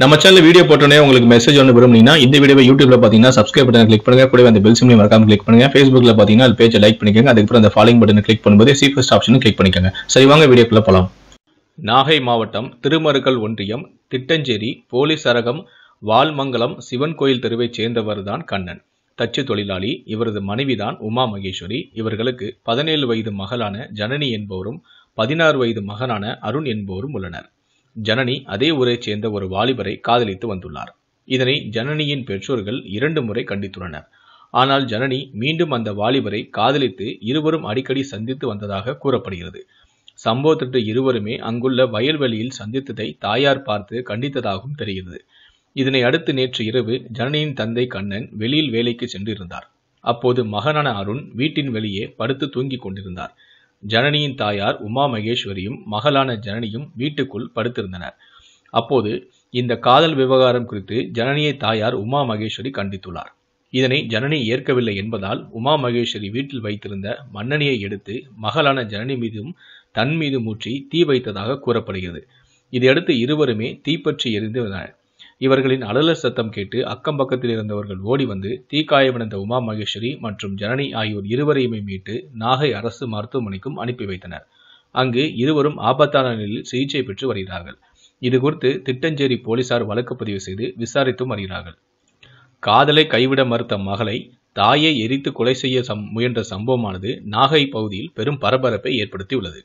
நம்ம channel video போட்டோன்னே உங்களுக்கு மெசேஜ் ஒன்று விரும்புனீங்கன்னா இந்த வீடியோ யூடியூப்ல பார்த்தீங்கன்னா சப்ஸ்கிரைப் பட்டன் கிளிக் பண்ணுங்க கூட அந்த பெல் சிம்லையும் மறக்காம கிளிக் பண்ணுங்க ஃபேஸ்புக்ல பார்த்தீங்கன்னா அது பேஜை லைக் பண்ணிக்கோங்க அதுக்கப்புறம் அந்த ஃபாலோயிங் பட்டன் கிளிக் பண்ணும்போது சீஃபஸ்ட் ஆப்ஷன் கிளிக் பண்ணிக்கோங்க சரி வாங்க வீடியோக்குள்ள போகலாம் நாகை மாவட்டம் திருமருகல் ஒன்றியம் திட்டஞ்சேரி போலீஸ் அரகம் வால்மங்கலம் சிவன் கோயில் தெருவைச் சேர்ந்தவர் தான் கண்ணன் தச்சு தொழிலாளி இவரது மனைவிதான் உமா மகேஸ்வரி இவர்களுக்கு பதினேழு வயது மகளான ஜனனி என்பவரும் பதினாறு வயது மகனான அருண் என்பவரும் உள்ளனர் ஜனனி அதே ஊரைச் சேர்ந்த ஒரு வாலிபரை காதலித்து வந்துள்ளார் இதனை ஜனனியின் பெற்றோர்கள் இரண்டு முறை கண்டித்துள்ளனர் ஆனால் ஜனனி மீண்டும் அந்த வாலிபரை காதலித்து இருவரும் அடிக்கடி சந்தித்து வந்ததாக கூறப்படுகிறது சம்பவத்திற்கு இருவருமே அங்குள்ள வயல்வெளியில் சந்தித்ததை தாயார் பார்த்து கண்டித்ததாகவும் தெரிகிறது இதனை அடுத்து நேற்று இரவு ஜனனியின் தந்தை கண்ணன் வெளியில் வேலைக்கு சென்றிருந்தார் அப்போது மகனான அருண் வீட்டின் வெளியே படுத்து தூங்கிக் கொண்டிருந்தார் ஜனனியின் தாயார் உமா மகேஸ்வரியும் மகளான ஜனனியும் வீட்டுக்குள் படுத்திருந்தனர் அப்போது இந்த காதல் விவகாரம் குறித்து ஜனனியை தாயார் உமா மகேஸ்வரி கண்டித்துள்ளார் இதனை ஜனனி ஏற்கவில்லை என்பதால் உமா மகேஸ்வரி வீட்டில் வைத்திருந்த மன்னனியை எடுத்து மகளான ஜனனி மீதும் தன் மீது மூற்றி தீ வைத்ததாக கூறப்படுகிறது இதையடுத்து இருவருமே தீப்பற்றி எரிந்து இவர்களின் அலலர் சத்தம் கேட்டு அக்கம் பக்கத்தில் இருந்தவர்கள் ஓடி வந்து தீக்காயமடைந்த உமா மகேஸ்வரி மற்றும் ஜனனி ஆகியோர் இருவரையுமே மீட்டு நாகை அரசு மருத்துவமனைக்கும் அனுப்பி வைத்தனர் அங்கு இருவரும் ஆபத்தான நிலையில் சிகிச்சை பெற்று வருகிறார்கள் இது குறித்து திட்டஞ்சேரி போலீசார் வழக்கு பதிவு செய்து விசாரித்தும் வருகிறார்கள் காதலை கைவிட மறுத்த மகளை தாயை எரித்து கொலை செய்ய முயன்ற சம்பவமானது நாகை பகுதியில் பெரும் பரபரப்பை ஏற்படுத்தியுள்ளது